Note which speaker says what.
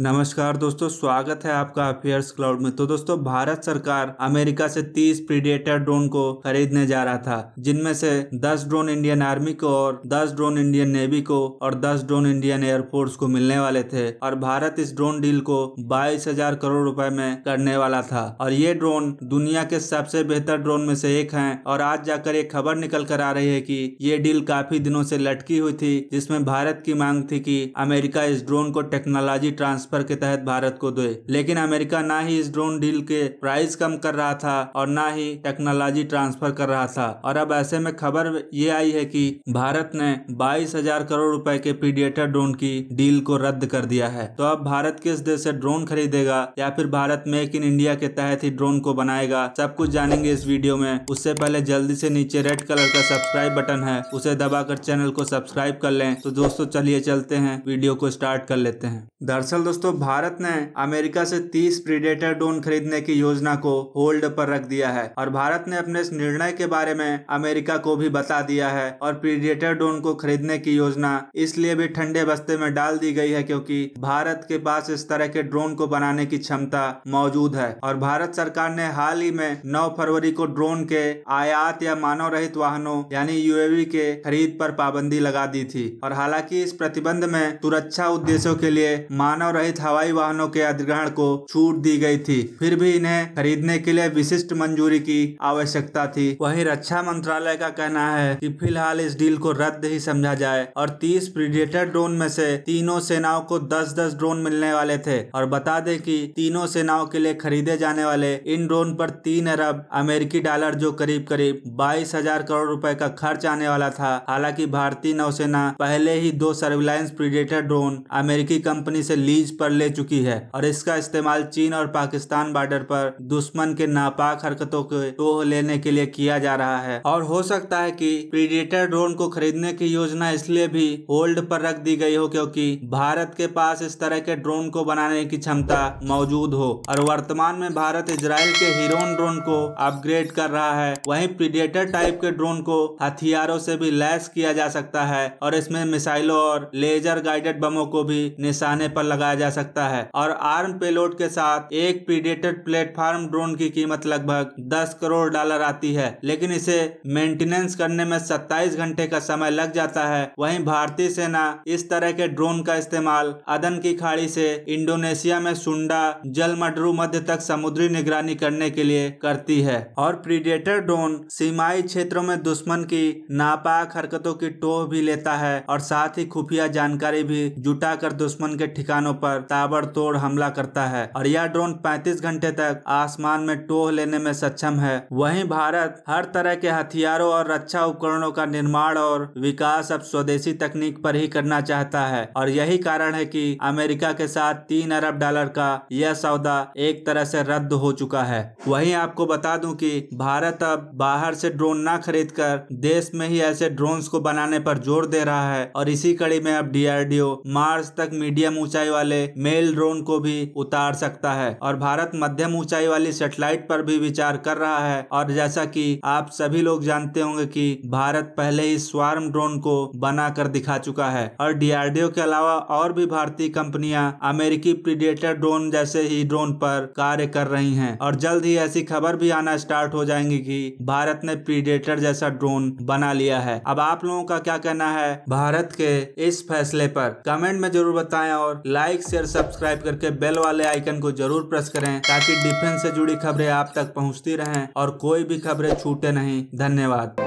Speaker 1: नमस्कार दोस्तों स्वागत है आपका अफेयर्स क्लाउड में तो दोस्तों भारत सरकार अमेरिका से 30 प्रीडेटर ड्रोन को खरीदने जा रहा था जिनमें से 10 ड्रोन इंडियन आर्मी को और 10 ड्रोन इंडियन नेवी को और 10 ड्रोन इंडियन एयरफोर्स को मिलने वाले थे और भारत इस ड्रोन डील को बाईस हजार करोड़ रुपए में करने वाला था और ये ड्रोन दुनिया के सबसे बेहतर ड्रोन में से एक है और आज जाकर एक खबर निकल कर आ रही है की ये डील काफी दिनों से लटकी हुई थी जिसमे भारत की मांग थी की अमेरिका इस ड्रोन को टेक्नोलॉजी ट्रांसफर ट्रांसफर के तहत भारत को दे लेकिन अमेरिका ना ही इस ड्रोन डील के प्राइस कम कर रहा था और ना ही टेक्नोलॉजी ट्रांसफर कर रहा था और अब ऐसे में खबर ये आई है कि भारत ने बाईस हजार करोड़ रुपए के पीडिएटर ड्रोन की डील को रद्द कर दिया है तो अब भारत किस देश से ड्रोन खरीदेगा या फिर भारत मेक इन इंडिया के तहत ही ड्रोन को बनाएगा सब कुछ जानेंगे इस वीडियो में उससे पहले जल्दी से नीचे रेड कलर का सब्सक्राइब बटन है उसे दबाकर चैनल को सब्सक्राइब कर लें तो दोस्तों चलिए चलते हैं वीडियो को स्टार्ट कर लेते हैं दरअसल दोस्तों दोस्तों भारत ने अमेरिका से 30 प्रीडेटर ड्रोन खरीदने की योजना को होल्ड पर रख दिया है और भारत ने अपने इस निर्णय के बारे में अमेरिका को भी बता दिया है और प्रीडेटर ड्रोन को खरीदने की योजना इसलिए भी ठंडे बस्ते में डाल दी गई है क्योंकि भारत के पास इस तरह के ड्रोन को बनाने की क्षमता मौजूद है और भारत सरकार ने हाल ही में नौ फरवरी को ड्रोन के आयात या मानव रहित वाहनों यानी यूएवी के खरीद पर पाबंदी लगा दी थी और हालांकि इस प्रतिबंध में सुरक्षा उद्देश्यों के लिए मानव रहित हवाई वाहनों के अधिग्रहण को छूट दी गई थी फिर भी इन्हें खरीदने के लिए विशिष्ट मंजूरी की आवश्यकता थी वहीं रक्षा मंत्रालय का कहना है कि फिलहाल इस डील को रद्द ही समझा जाए और 30 प्रीडेटर ड्रोन में से तीनों सेनाओं को 10-10 ड्रोन मिलने वाले थे और बता दें कि तीनों सेनाओं के लिए खरीदे जाने वाले इन ड्रोन पर तीन अरब अमेरिकी डॉलर जो करीब करीब बाईस हजार करोड़ रुपए का खर्च आने वाला था हालांकि भारतीय नौसेना पहले ही दो सर्विलायंस प्रीडेटर ड्रोन अमेरिकी कंपनी से लीज लीज पर ले चुकी है और इसका इस्तेमाल चीन और पाकिस्तान बॉर्डर पर दुश्मन के नापाक हरकतों के टोह लेने के लिए किया जा रहा है और हो सकता है कि प्रीडेटर ड्रोन को खरीदने की योजना इसलिए भी होल्ड पर रख दी गई हो क्योंकि भारत के पास इस तरह के ड्रोन को बनाने की क्षमता मौजूद हो और वर्तमान में भारत इसराइल के हीरोन ड्रोन को अपग्रेड कर रहा है वही प्रीडेटर टाइप के ड्रोन को हथियारों से भी लैस किया जा सकता है और इसमें मिसाइलों और लेजर गाइडेड बमों को भी निशाने पर लगाया जा सकता है और आर्म पेलोड के साथ एक प्रीडेटेड प्लेटफॉर्म ड्रोन की कीमत लगभग 10 करोड़ डॉलर आती है लेकिन इसे मेंटेनेंस करने में 27 घंटे का समय लग जाता है वहीं भारतीय सेना इस तरह के ड्रोन का इस्तेमाल अदन की खाड़ी से इंडोनेशिया में सुंडा जलमडरू मध्य तक समुद्री निगरानी करने के लिए करती है और प्रीडेटर ड्रोन सीमाई क्षेत्रों में दुश्मन की नापाक हरकतों की टोह भी लेता है और साथ ही खुफिया जानकारी भी जुटाकर दुश्मन के ठिकानों पर पर ताबड़तोड़ हमला करता है और यह ड्रोन 35 घंटे तक आसमान में टोह लेने में सक्षम है वहीं भारत हर तरह के हथियारों और रक्षा उपकरणों का निर्माण और विकास अब स्वदेशी तकनीक पर ही करना चाहता है और यही कारण है कि अमेरिका के साथ तीन अरब डॉलर का यह सौदा एक तरह से रद्द हो चुका है वहीं आपको बता दूं कि भारत अब बाहर से ड्रोन न खरीद कर देश में ही ऐसे ड्रोन को बनाने पर जोर दे रहा है और इसी कड़ी में अब डीआरडीओ मार्च तक मीडियम ऊंचाई वाले मेल ड्रोन को भी उतार सकता है और भारत मध्यम ऊंचाई वाली सेटेलाइट पर भी विचार कर रहा है और जैसा कि आप सभी लोग जानते होंगे कि भारत पहले ही स्वार्म ड्रोन को बनाकर दिखा चुका है और डीआरडीओ के अलावा और भी भारतीय कंपनियां अमेरिकी प्रीडेटर ड्रोन जैसे ही ड्रोन पर कार्य कर रही हैं और जल्द ही ऐसी खबर भी आना स्टार्ट हो जाएंगी कि भारत ने प्रीडेटर जैसा ड्रोन बना लिया है अब आप लोगों का क्या कहना है भारत के इस फैसले पर कमेंट में जरूर बताएं और लाइक शेयर सब्सक्राइब करके बेल वाले आइकन को जरूर प्रेस करें ताकि डिफेंस से जुड़ी खबरें आप तक पहुंचती रहें और कोई भी खबरें छूटे नहीं धन्यवाद